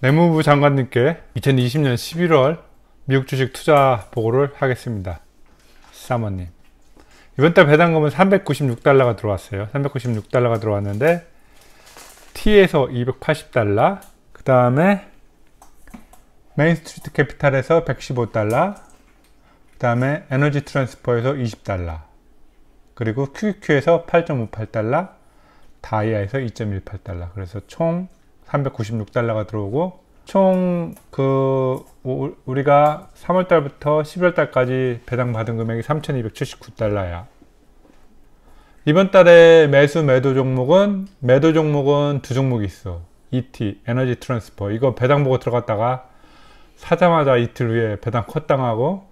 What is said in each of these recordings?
내무부 장관님께 2020년 11월 미국 주식 투자 보고를 하겠습니다. 사모님 이번 달 배당금은 396달러가 들어왔어요. 396달러가 들어왔는데 T에서 280달러 그 다음에 메인스트리트 캐피탈에서 115달러 그 다음에 에너지 트랜스퍼에서 20달러 그리고 QQ에서 8.58달러 다이아에서 2.18달러 그래서 총 396달러가 들어오고 총 그 우리가 3월 달부터 11월 달까지 배당 받은 금액이 3,279달러야. 이번 달에 매수 매도 종목은 매도 종목은 두 종목이 있어. ET 에너지 트랜스퍼 이거 배당 보고 들어갔다가 사자마자 이틀 e 후에 배당 컷 당하고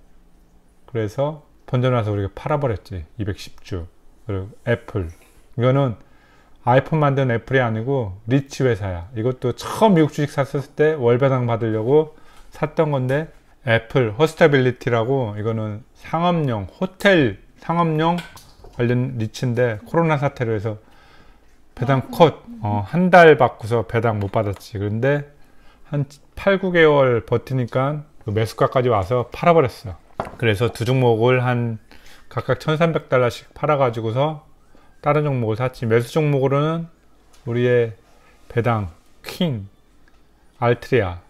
그래서 번져 나서 우리가 팔아버렸지 210주 그리고 애플 이거는 아이폰 만든 애플이 아니고 리치 회사야. 이것도 처음 미국 주식 샀을 때 월배당 받으려고 샀던 건데 애플 허스테빌리티라고 이거는 상업용 호텔 상업용 관련 리치인데 코로나 사태로 해서 배당 아, 컷, 어, 한달 받고서 배당 못 받았지. 그런데 한 8, 9개월 버티니까 그 매수가까지 와서 팔아버렸어. 그래서 두 종목을 한 각각 1,300달러씩 팔아가지고서 다른 종목을 샀지. 매수 종목으로는 우리의 배당, 킹, 알트리아,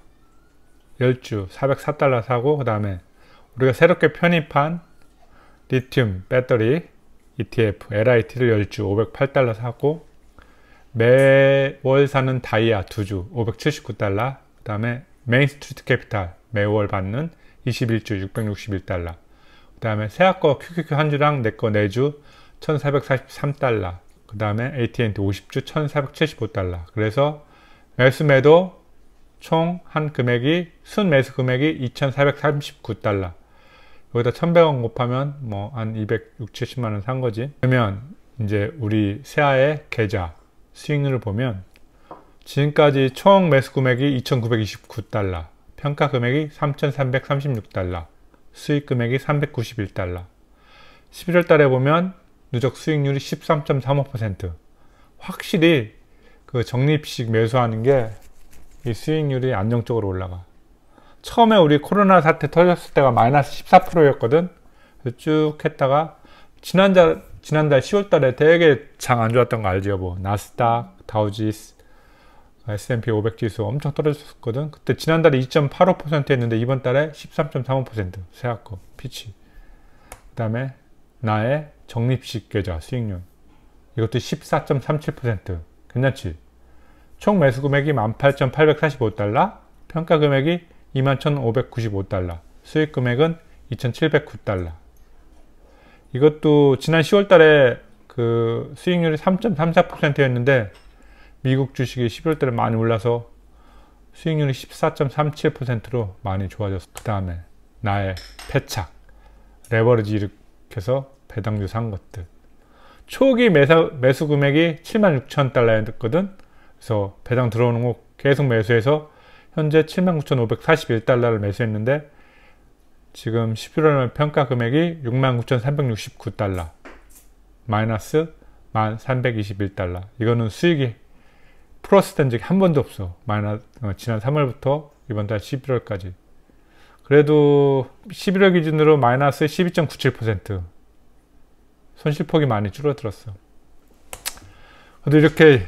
열주 404달러 사고 그 다음에 우리가 새롭게 편입한 리튬 배터리 ETF LIT를 열주 508달러 사고 매월 사는 다이아 2주 579달러 그 다음에 메인스트리트 캐피탈 매월 받는 21주 661달러 그 다음에 새학거 QQQ 한 주랑 내거 네주 1443달러 그 다음에 AT&T 50주 1475달러 그래서 매수매도 총 한 금액이 순 매수 금액이 2439달러 여기다 1100원 곱하면 뭐 한 260, 70만원 산 거지 그러면 이제 우리 세아의 계좌 수익률을 보면 지금까지 총 매수 금액이 2,929달러, 평가 금액이 3,336달러, 수익 금액이 391달러. 11월 달에 보면 누적 수익률이 13.35%. 확실히 그 적립식 매수하는 게 이 수익률이 안정적으로 올라가. 처음에 우리 코로나 사태 터졌을 때가 마이너스 14%였거든. 쭉 했다가 지난달 지난달 10월 달에 되게 장 안 좋았던 거알죠뭐 나스닥, 다우지스, S&P 500 지수 엄청 떨어졌었거든. 그때 지난달에 2.85% 했는데 이번 달에 13.35%새학코 피치. 그다음에 나의 적립식 계좌 수익률 이것도 14.37% 괜찮지? 총 매수 금액이 18,845달러 평가 금액이 21,595달러 수익 금액은 2,709달러 이것도 지난 10월 달에 그 수익률이 3.34%였는데 미국 주식이 11월 달에 많이 올라서 수익률이 14.37%로 많이 좋아졌어. 그 다음에 나의 패착, 레버리지 이렇게 해서 배당주 산 것들 초기 매사, 매수 금액이 76,000달러였거든 그래서 배당 들어오는 거 계속 매수해서 현재 79,541달러를 매수했는데 지금 11월 평가 금액이 69,369달러 마이너스 1,321달러 이거는 수익이 플러스 된 적이 한 번도 없어 마이너 어, 지난 3월부터 이번 달 11월까지 그래도 11월 기준으로 마이너스 12.97% 손실폭이 많이 줄어들었어. 근데 이렇게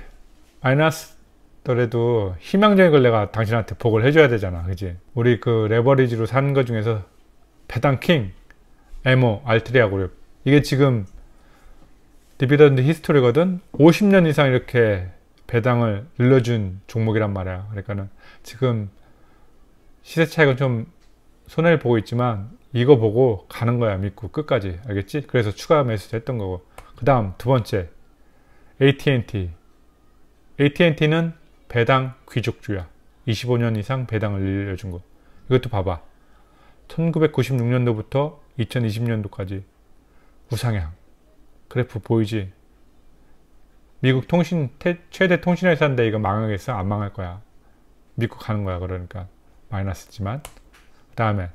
마이너스더라도 희망적인 걸 내가 당신한테 복을 해줘야 되잖아. 그지? 우리 그 레버리지로 산거 중에서 배당킹, 에모, 알트리아 그룹. 이게 지금 디비던드 히스토리거든? 50년 이상 이렇게 배당을 늘려준 종목이란 말이야. 그러니까 지금 시세 차익은 좀 손해를 보고 있지만 이거 보고 가는 거야 믿고 끝까지 알겠지? 그래서 추가 매수도 했던 거고 그 다음 두 번째 AT&T AT&T는 배당 귀족주야 25년 이상 배당을 늘려준 거 이것도 봐봐 1996년도부터 2020년도까지 우상향 그래프 보이지? 미국 통신 태, 최대 통신회사인데 이거 망하겠어? 안 망할 거야 믿고 가는 거야 그러니까 마이너스지만 그 다음에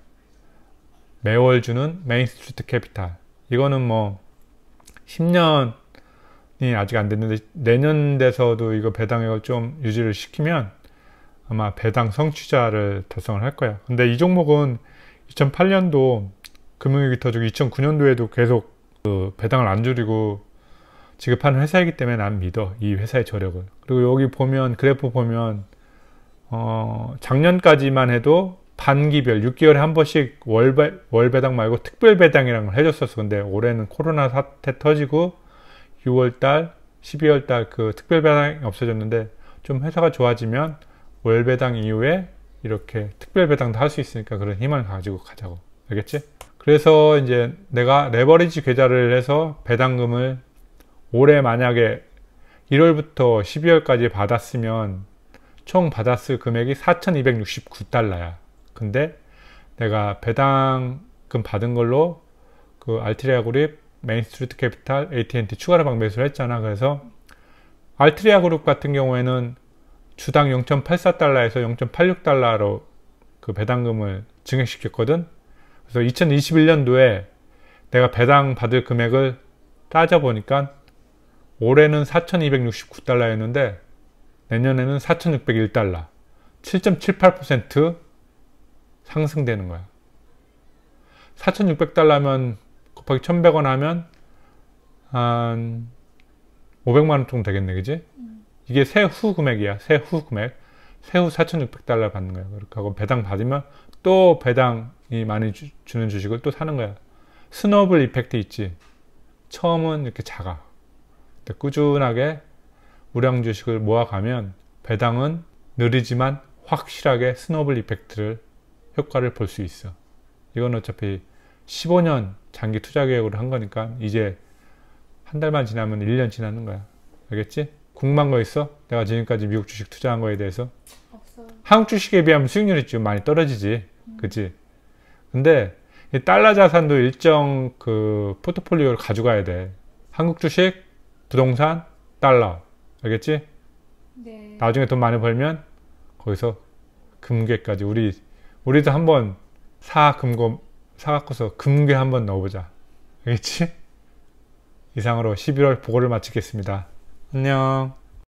매월 주는 메인스트리트 캐피탈 이거는 뭐 10년이 아직 안 됐는데 내년 돼서도 이거 배당액을 좀 유지를 시키면 아마 배당 성취자를 달성을 할 거야. 근데 이 종목은 2008년도 금융위기터지고 2009년도에도 계속 그 배당을 안 줄이고 지급하는 회사이기 때문에 난 믿어 이 회사의 저력을. 그리고 여기 보면 그래프 보면 어 작년까지만 해도 반기별 6개월에 한 번씩 월배, 월배당 말고 특별 배당이라는 걸 해줬었어. 근데 올해는 코로나 사태 터지고 6월달, 12월달 그 특별 배당이 없어졌는데 좀 회사가 좋아지면 월배당 이후에 이렇게 특별 배당도 할 수 있으니까 그런 희망을 가지고 가자고. 알겠지? 그래서 이제 내가 레버리지 계좌를 해서 배당금을 올해 만약에 1월부터 12월까지 받았으면 총 받았을 금액이 4,269달러야. 근데 내가 배당금 받은 걸로 그 알트리아 그룹, 메인스트리트 캐피탈, AT&T 추가로 방매수를 했잖아. 그래서 알트리아 그룹 같은 경우에는 주당 0.84달러에서 0.86달러로 그 배당금을 증액시켰거든. 그래서 2021년도에 내가 배당 받을 금액을 따져보니까 올해는 4,269달러였는데 내년에는 4,601달러, 7.78% 상승되는 거야. 4,600달러면 곱하기 1,100원 하면 한 500만 원 정도 되겠네, 그지? 음. 이게 세후 금액이야, 세후 금액. 세후 4,600달러 받는 거야. 그렇게 하고 배당 받으면 또 배당이 많이 주, 는 주식을 또 사는 거야. 스노블 이펙트 있지. 처음은 이렇게 작아. 근데 꾸준하게 우량 주식을 모아가면 배당은 느리지만 확실하게 스노블 이펙트를 효과를 볼 수 있어. 이건 어차피 15년 장기 투자 계획으로 한 거니까 이제 한 달만 지나면 1년 지나는 거야. 알겠지? 궁금한 거 있어? 내가 지금까지 미국 주식 투자한 거에 대해서? 없어. 한국 주식에 비하면 수익률이 좀 많이 떨어지지. 음. 그치? 근데 이 달러 자산도 일정 그 포트폴리오를 가져가야 돼. 한국 주식, 부동산, 달러. 알겠지? 네. 나중에 돈 많이 벌면 거기서 금괴까지 우리 우리도 한번 사금고 사갖고서 금괴 한번 넣어보자. 알겠지? 이상으로 11월 보고를 마치겠습니다. 안녕.